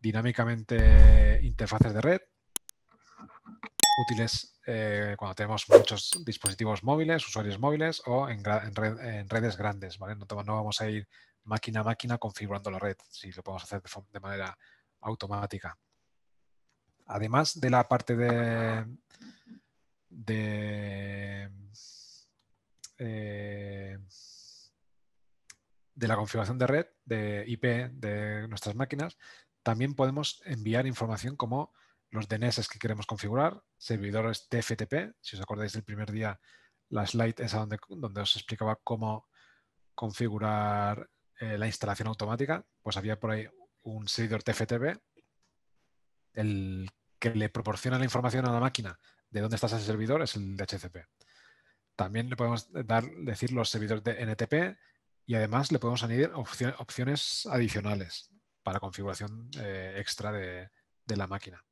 dinámicamente interfaces de red, útiles eh, cuando tenemos muchos dispositivos móviles, usuarios móviles o en, redes grandes. No, vamos a ir máquina a máquina configurando la red, si lo podemos hacer de, manera automática. Además de la parte de de la configuración de red, de IP de nuestras máquinas, también podemos enviar información como los DNS que queremos configurar, servidores TFTP, si os acordáis del primer día, la slide esa donde, donde os explicaba cómo configurar eh, la instalación automática, pues había por ahí un servidor TFTP, el que le proporciona la información a la máquina de dónde está ese servidor es el DHCP. También le podemos dar, decir los servidores de NTP, y además le podemos añadir opciones adicionales para configuración eh, extra de la máquina.